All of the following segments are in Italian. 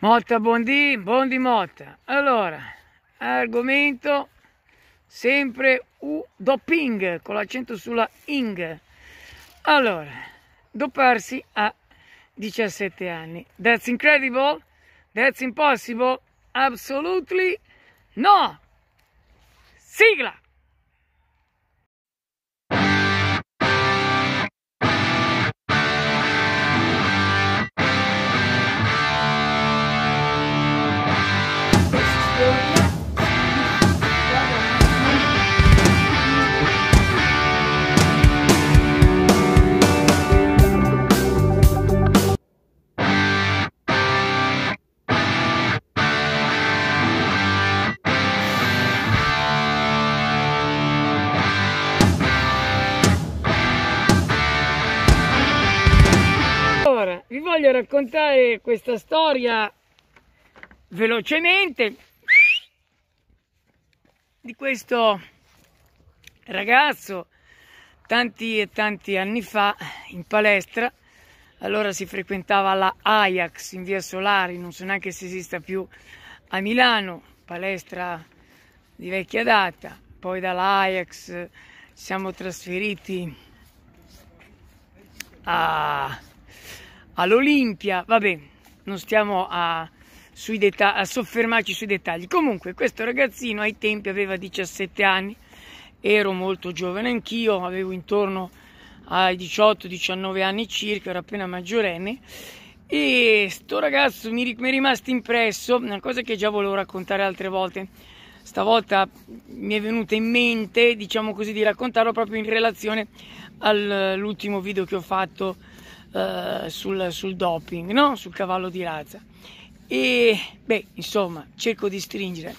Motta Bondi, Bondi Motta. Allora, argomento sempre u doping con l'accento sulla ing. Allora, doparsi a 17 anni. That's incredible? That's impossible? Absolutely no! Sigla! voglio raccontare questa storia velocemente di questo ragazzo tanti e tanti anni fa in palestra allora si frequentava la Ajax in via Solari non so neanche se esista più a Milano palestra di vecchia data poi dalla Ajax siamo trasferiti a all'Olimpia, vabbè, non stiamo a, deta- a soffermarci sui dettagli. Comunque questo ragazzino ai tempi aveva 17 anni, ero molto giovane anch'io, avevo intorno ai 18-19 anni circa, ero appena maggiorenne e sto ragazzo mi, mi, è rimasto impresso una cosa che già volevo raccontare altre volte stavolta mi è venuta in mente diciamo così di raccontarlo proprio in relazione all'ultimo video che ho fatto eh, sul, sul, doping, no? sul cavallo di razza. E beh, insomma, cerco di stringere.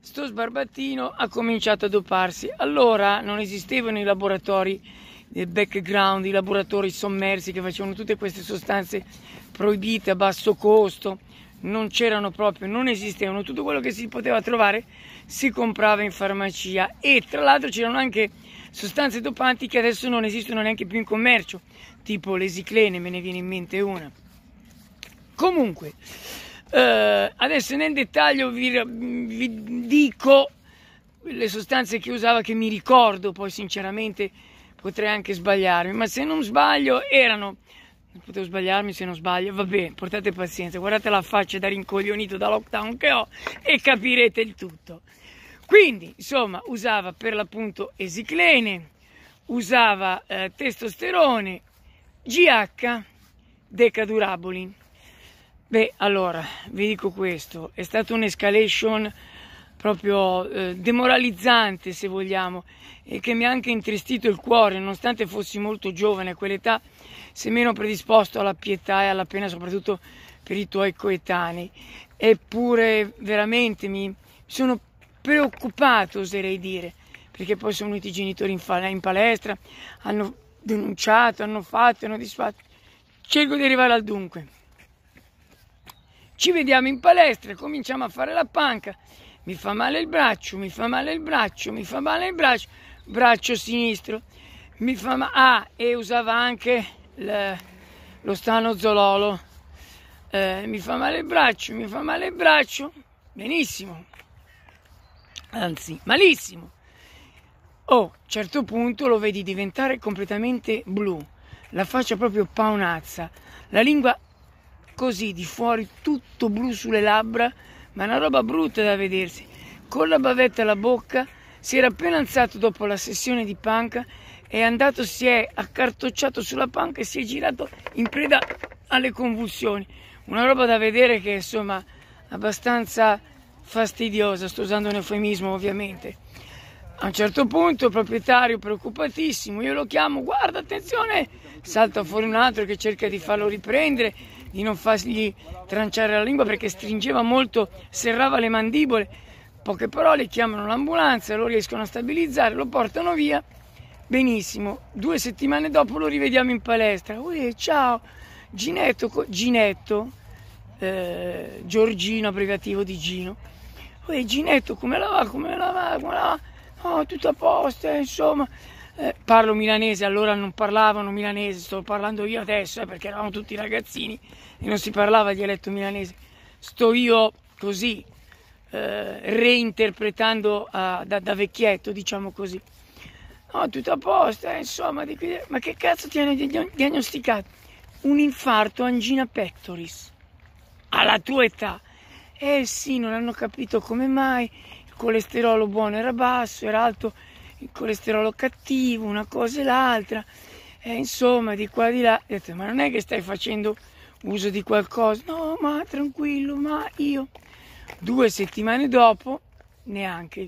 Sto sbarbattino ha cominciato a doparsi. Allora non esistevano i laboratori nel eh, background, i laboratori sommersi che facevano tutte queste sostanze proibite a basso costo non c'erano proprio, non esistevano, tutto quello che si poteva trovare si comprava in farmacia e tra l'altro c'erano anche sostanze dopanti che adesso non esistono neanche più in commercio, tipo l'esiclene, me ne viene in mente una. Comunque, eh, adesso nel dettaglio vi, vi dico le sostanze che usava che mi ricordo, poi sinceramente potrei anche sbagliarmi, ma se non sbaglio erano potevo sbagliarmi se non sbaglio, vabbè, portate pazienza, guardate la faccia da rincoglionito da lockdown che ho e capirete il tutto. Quindi, insomma, usava per l'appunto esiclene, usava eh, testosterone, GH, decaduraboli. Beh, allora, vi dico questo, è stata un'escalation proprio eh, demoralizzante, se vogliamo, e che mi ha anche intristito il cuore, nonostante fossi molto giovane a quell'età, se meno predisposto alla pietà e alla pena, soprattutto per i tuoi coetanei. Eppure, veramente, mi sono preoccupato, oserei dire, perché poi sono venuti i genitori in, fa- in palestra, hanno denunciato, hanno fatto, hanno disfatto. Cerco di arrivare al dunque. Ci vediamo in palestra, cominciamo a fare la panca. Mi fa male il braccio, mi fa male il braccio, mi fa male il braccio, braccio sinistro. Mi fa male. Ah, e usava anche le, lo stano zololo. Eh, mi fa male il braccio, mi fa male il braccio. Benissimo, anzi malissimo. Oh, a un certo punto lo vedi diventare completamente blu, la faccia proprio paonazza, la lingua così di fuori, tutto blu sulle labbra, ma una roba brutta da vedersi. Con la bavetta alla bocca, si era appena alzato dopo la sessione di panca, è andato, si è accartocciato sulla panca e si è girato in preda alle convulsioni. Una roba da vedere che insomma abbastanza fastidiosa, sto usando un eufemismo ovviamente. A un certo punto il proprietario preoccupatissimo, io lo chiamo, guarda attenzione, salta fuori un altro che cerca di farlo riprendere, di non fargli tranciare la lingua perché stringeva molto, serrava le mandibole. Poche parole, chiamano l'ambulanza, lo riescono a stabilizzare, lo portano via. Benissimo, due settimane dopo lo rivediamo in palestra. Uè, ciao, Ginetto, Ginetto eh, Giorgino, abbreviativo di Gino poi Ginetto come la va, come la va, come la va, no, tutto a posto, eh, insomma. Eh, parlo milanese, allora non parlavano milanese, sto parlando io adesso eh, perché eravamo tutti ragazzini e non si parlava dialetto milanese. Sto io così eh, reinterpretando ah, da, da, vecchietto, diciamo così. No, tutto a posto, eh, insomma, di qui, ma che cazzo ti hanno diagnosticato? Un infarto angina pectoris alla tua età eh sì, non hanno capito come mai il colesterolo buono era basso, era alto il colesterolo cattivo, una cosa e l'altra. E eh, insomma, di qua e di là, ho detto, ma non è che stai facendo uso di qualcosa? No, ma tranquillo, ma io. Due settimane dopo, neanche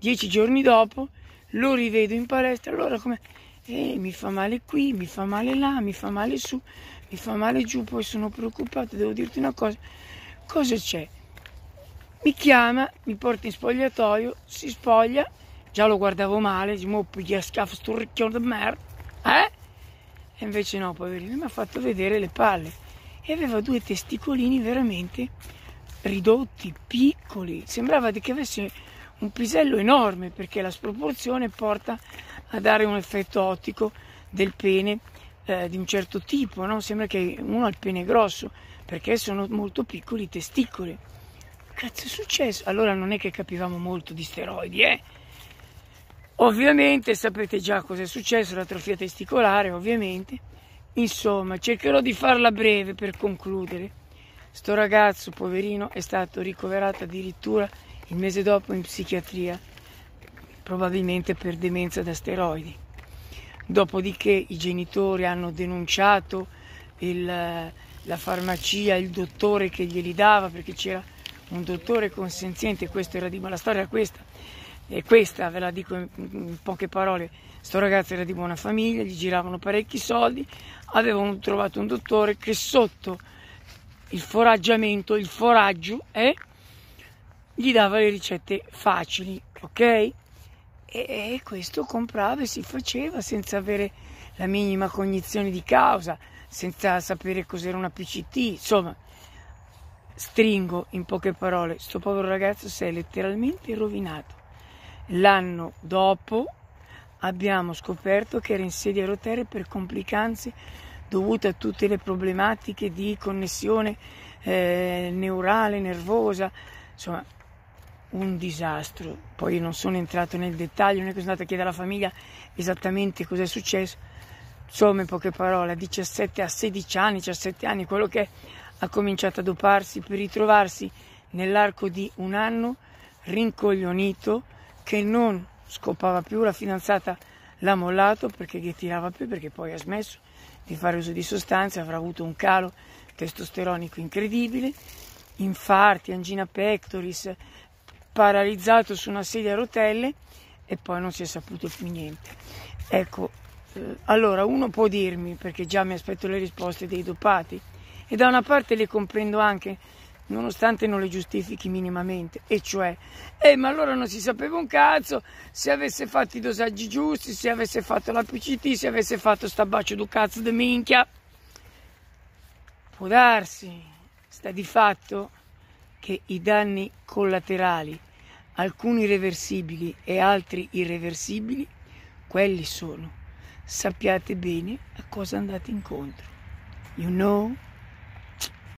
dieci giorni dopo, lo rivedo in palestra, allora come... Eh, mi fa male qui, mi fa male là, mi fa male su, mi fa male giù, poi sono preoccupato, devo dirti una cosa, Cosa c'è? Mi chiama, mi porta in spogliatoio, si spoglia, già lo guardavo male, dice, mo oh, piglia scafo sto ricchione di merda, eh? E invece no, poverino, mi ha fatto vedere le palle. E aveva due testicolini veramente ridotti, piccoli. Sembrava che avesse un pisello enorme perché la sproporzione porta a dare un effetto ottico del pene eh, di un certo tipo, no? sembra che uno ha il pene grosso, perché sono molto piccoli i testicoli. Cazzo è successo? Allora non è che capivamo molto di steroidi, eh? Ovviamente sapete già cosa è successo, l'atrofia testicolare, ovviamente. Insomma, cercherò di farla breve per concludere. Sto ragazzo, poverino, è stato ricoverato addirittura il mese dopo in psichiatria, probabilmente per demenza da steroidi. Dopodiché i genitori hanno denunciato il la farmacia, il dottore che glieli dava perché c'era un dottore consenziente, questo era Dimo, la storia è questa, e questa ve la dico in, poche parole, sto ragazzo era di buona famiglia, gli giravano parecchi soldi, avevano trovato un dottore che sotto il foraggiamento, il foraggio, eh, gli dava le ricette facili, ok? E, e questo comprava e si faceva senza avere la minima cognizione di causa, senza sapere cos'era una PCT. Insomma, stringo in poche parole, sto povero ragazzo si è letteralmente rovinato. L'anno dopo abbiamo scoperto che era in sedia a rotelle per complicanze dovute a tutte le problematiche di connessione eh, neurale, nervosa, insomma un disastro. Poi non sono entrato nel dettaglio, non è che sono andata a chiedere alla famiglia esattamente cosa è successo, insomma in poche parole, a 17 a 16 anni, 17 anni, quello che ha cominciato a doparsi per ritrovarsi nell'arco di un anno rincoglionito che non scopava più, la fidanzata l'ha mollato perché che tirava più, perché poi ha smesso di fare uso di sostanze, avrà avuto un calo testosteronico incredibile, infarti, angina pectoris, paralizzato su una sedia a rotelle e poi non si è saputo più niente. Ecco, allora, uno può dirmi, perché già mi aspetto le risposte dei dopati, e da una parte le comprendo anche, nonostante non le giustifichi minimamente, e cioè, eh, ma allora non si sapeva un cazzo se avesse fatto i dosaggi giusti, se avesse fatto la PCT, se avesse fatto sta bacio di cazzo di minchia. Può darsi, sta di fatto che i danni collaterali, alcuni reversibili e altri irreversibili, quelli sono sappiate bene a cosa andate incontro. You know